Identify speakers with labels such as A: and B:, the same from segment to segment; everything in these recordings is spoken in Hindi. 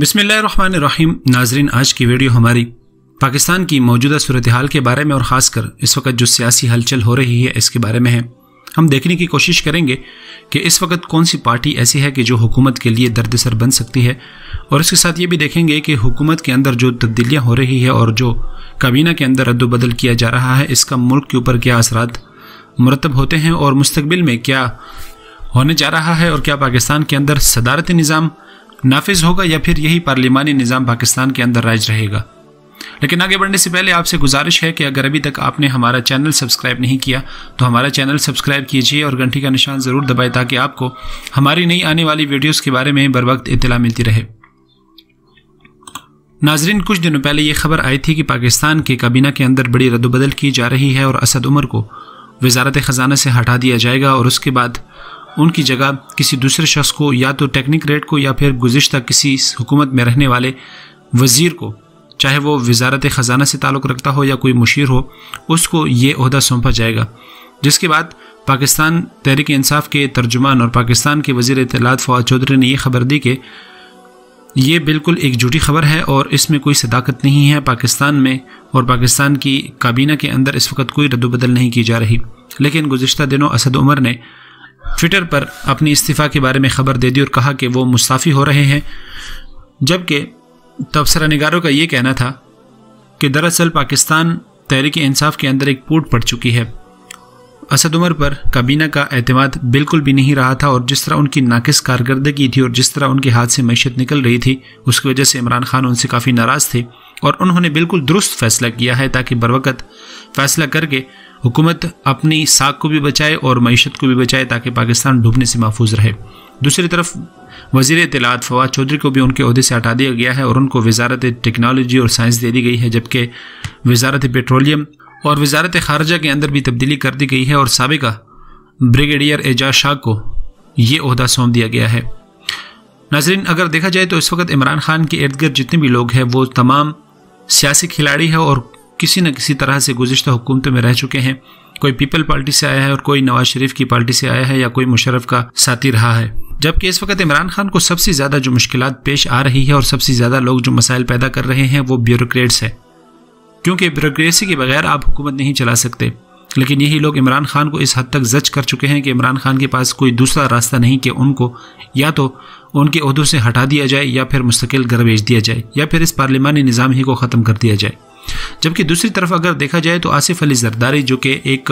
A: बिसमीम नाजरीन आज की वीडियो हमारी पाकिस्तान की मौजूदा सूरत हाल के बारे में और ख़ासकर इस वक्त जो सियासी हलचल हो रही है इसके बारे में है हम देखने की कोशिश करेंगे कि इस वक्त कौन सी पार्टी ऐसी है कि जो हुकूमत के लिए दर्द सर बन सकती है और इसके साथ ये भी देखेंगे कि हुकूमत के अंदर जो तब्दीलियाँ हो रही है और जो काबीना के अंदर रद्दबदल किया जा रहा है इसका मुल्क के ऊपर क्या असरा मरतब होते हैं और मुस्तबिल में क्या होने जा रहा है और क्या पाकिस्तान के अंदर सदारती निज़ाम नाफिज होगा या फिर यही पार्लिमानी निज़ाम पाकिस्तान के अंदर राज रहेगा लेकिन आगे बढ़ने से पहले आपसे गुजारिश है कि अगर अभी तक आपने हमारा चैनल सब्सक्राइब नहीं किया तो हमारा चैनल सब्सक्राइब कीजिए और घंटी का निशान ज़रूर दबाए ताकि आपको हमारी नई आने वाली वीडियोस के बारे में बर वक्त इतला मिलती रहे नाजरीन कुछ दिनों पहले ये खबर आई थी कि पाकिस्तान के काबीना के अंदर बड़ी रद्दबदल की जा रही है और असद उमर को वजारत ख़जाना से हटा दिया जाएगा और उसके बाद उनकी जगह किसी दूसरे शख्स को या तो टेक्निक रेट को या फिर गुजशत किसी हुकूमत में रहने वाले वज़ीर को चाहे वो वजारत ख़जाना से ताल्लुक़ रखता हो या कोई मुशीर हो उसको ये अहदा सौंपा जाएगा जिसके बाद पाकिस्तान तहरीक इंसाफ के तर्जुमान और पाकिस्तान के वजीर इतलात फवाद चौधरी ने यह खबर दी कि ये बिल्कुल एक झूठी खबर है और इसमें कोई सदाकत नहीं है पाकिस्तान में और पाकिस्तान की काबीना के अंदर इस वक्त कोई रद्दबदल नहीं की जा रही लेकिन गुजशत दिनों असद उमर ने ट्विटर पर अपनी इस्तीफ़ा के बारे में खबर दे दी और कहा कि वो मुस्ताफ़ी हो रहे हैं जबकि तबसरा नगारों का ये कहना था कि दरअसल पाकिस्तान तहरीक इंसाफ के अंदर एक पूट पड़ चुकी है असद उमर पर काबीना का अहतमाद बिल्कुल भी नहीं रहा था और जिस तरह उनकी नाकस कारकरी थी और जिस तरह उनके हाथ से मैशत निकल रही थी उसकी वजह से इमरान खान उनसे काफ़ी नाराज़ थे और उन्होंने बिल्कुल दुरुस्त फैसला किया है ताकि बरवकत फैसला करके हुकूमत अपनी साख को भी बचाए और मीशत को भी बचाए ताकि पाकिस्तान डूबने से महफूज रहे दूसरी तरफ वजीर इतलात फवाद चौधरी को भी उनके अहदे से हटा दिया गया है और उनको वजारत टेक्नोलॉजी और साइंस दे दी गई है जबकि वजारत पेट्रोलियम और वजारत खारजा के अंदर भी तब्दीली कर दी गई है और सबका ब्रिगेडियर एजाज शाह को ये अहदा सौंप दिया गया है नाजरीन अगर देखा जाए तो इस वक्त इमरान खान के इर्द गिर्द जितने भी लोग हैं वो तमाम सियासी खिलाड़ी हैं और किसी न किसी तरह से गुजशत हुकूमतों में रह चुके हैं कोई पीपल पार्टी से आया है और कोई नवाज शरीफ की पार्टी से आया है या कोई मुशरफ का साथी रहा है जबकि इस वक्त इमरान खान को सबसे ज़्यादा जो मुश्किल पेश आ रही है और सबसे ज़्यादा लोग जो मसाइल पैदा कर रहे हैं वो ब्यूरोक्रेट्स है क्योंकि ब्यूरोक्रेसी के बगैर आप हुकूमत नहीं चला सकते लेकिन यही लोग इमरान खान को इस हद तक जज कर चुके हैं कि इमरान खान के पास कोई दूसरा रास्ता नहीं कि उनको या तो उनके अहदों से हटा दिया जाए या फिर मुस्तकिल घर दिया जाए या फिर इस पार्लिमानी निज़ाम ही को ख़त्म कर दिया जाए जबकि दूसरी तरफ अगर देखा जाए तो आसिफ अली जरदारी जो कि एक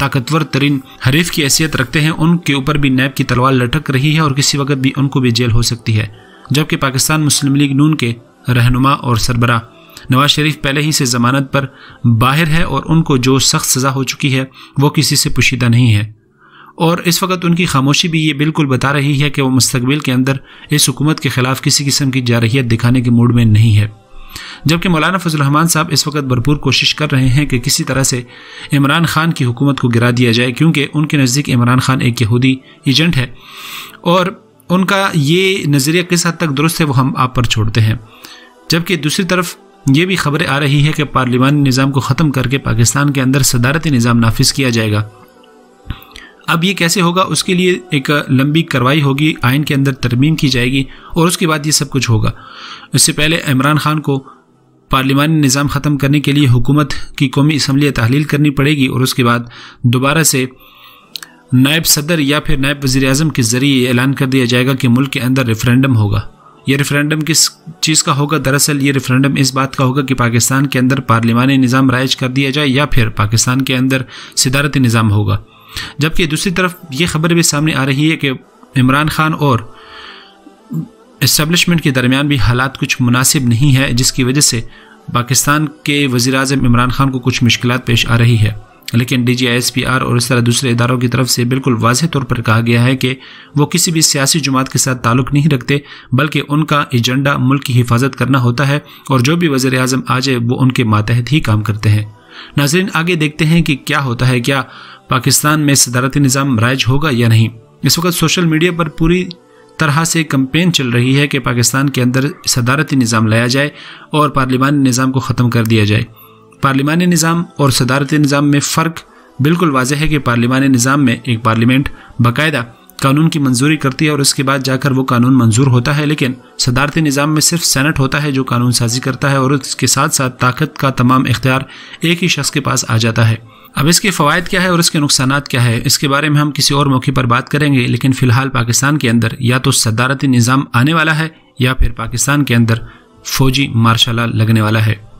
A: ताकतवर तरीन हरीफ की हैसियत रखते हैं उनके ऊपर भी नैब की तलवार लटक रही है और किसी वक्त भी उनको भी जेल हो सकती है जबकि पाकिस्तान मुस्लिम लीग नून के रहनुमा और सरबरा नवाज शरीफ पहले ही से जमानत पर बाहर है और उनको जो सख्त सज़ा हो चुकी है वो किसी से पुशीदा नहीं है और इस वक्त उनकी खामोशी भी ये बिल्कुल बता रही है कि वो मुस्तबिल के अंदर इस हुकूमत के ख़िलाफ़ किसी किस्म की जारहियत दिखाने के मूड में नहीं है जबकि मौलाना फजल रहमान साहब इस वक्त भरपूर कोशिश कर रहे हैं कि किसी तरह से इमरान खान की हुकूमत को गिरा दिया जाए क्योंकि उनके नज़दीक इमरान खान एक यहूदी एजेंट है और उनका ये नज़रिया किस हद तक दुरुस्त है वो हम आप पर छोड़ते हैं जबकि दूसरी तरफ ये भी खबरें आ रही है कि पार्लिमानी निज़ाम को ख़त्म करके पाकिस्तान के अंदर सदारती निज़ाम नाफिज किया जाएगा अब ये कैसे होगा उसके लिए एक लंबी कार्रवाई होगी आयन के अंदर तरमीम की जाएगी और उसके बाद ये सब कुछ होगा इससे पहले इमरान खान को पार्लिमानी निज़ाम ख़त्म करने के लिए हुकूमत की कौमी इसम्बली तहलील करनी पड़ेगी और उसके बाद दोबारा से नायब सदर या फिर नायब वज़ी अजम के ज़रिए ऐलान कर दिया जाएगा कि मुल्क के अंदर रेफरेंडम होगा यह रेफरेंडम किस चीज़ का होगा दरअसल ये रेफरेंडम इस बात का होगा कि पाकिस्तान के अंदर पार्लिमानी निज़ाम राइज कर दिया जाए या फिर पाकिस्तान के अंदर सदारती निज़ाम होगा जबकि दूसरी तरफ ये खबर भी सामने आ रही है कि इमरान खान और इस्टबलिशमेंट के दरमियान भी हालात कुछ मुनासिब नहीं है जिसकी वजह से पाकिस्तान के वज़ी अजम इमरान खान को कुछ मुश्किल पेश आ रही है लेकिन D G I S P R और इस तरह दूसरे इदारों की तरफ से बिल्कुल वाजह तौर पर कहा गया है कि वो किसी भी सियासी जमात के साथ ताल्लुक नहीं रखते बल्कि उनका एजेंडा मुल्क की हिफाजत करना होता है और जो भी वजे अजम आ जाए वो उनके मातहत ही काम करते हैं नाजरीन आगे देखते हैं कि क्या होता है क्या पाकिस्तान में सदारती निज़ाम राइज होगा या नहीं इस वक्त सोशल मीडिया पर पूरी तरह से कंपेन चल रही है कि पाकिस्तान के अंदर सदारती निज़ाम लाया जाए और पार्लिमानी निज़ाम को ख़त्म कर दिया जाए पार्लिमानी निज़ाम और सदारती निज़ाम में फ़र्क बिल्कुल वाजह है कि पार्लिमानी निज़ाम में एक पार्लियामेंट बाकायदा कानून की मंजूरी करती है और उसके बाद जाकर वो कानून मंजूर होता है लेकिन सदारती निज़ाम में सिर्फ सेनेट होता है जो कानून साजी करता है और उसके साथ साथ ताकत का तमाम इख्तियार एक ही शख्स के पास आ जाता है अब इसके फ़वाद क्या है और इसके नुकसान क्या है इसके बारे में हम किसी और मौके पर बात करेंगे लेकिन फ़िलहाल पाकिस्तान के अंदर या तो सदारती निज़ाम आने वाला है या फिर पाकिस्तान के अंदर फौजी मार्शाला लगने वाला है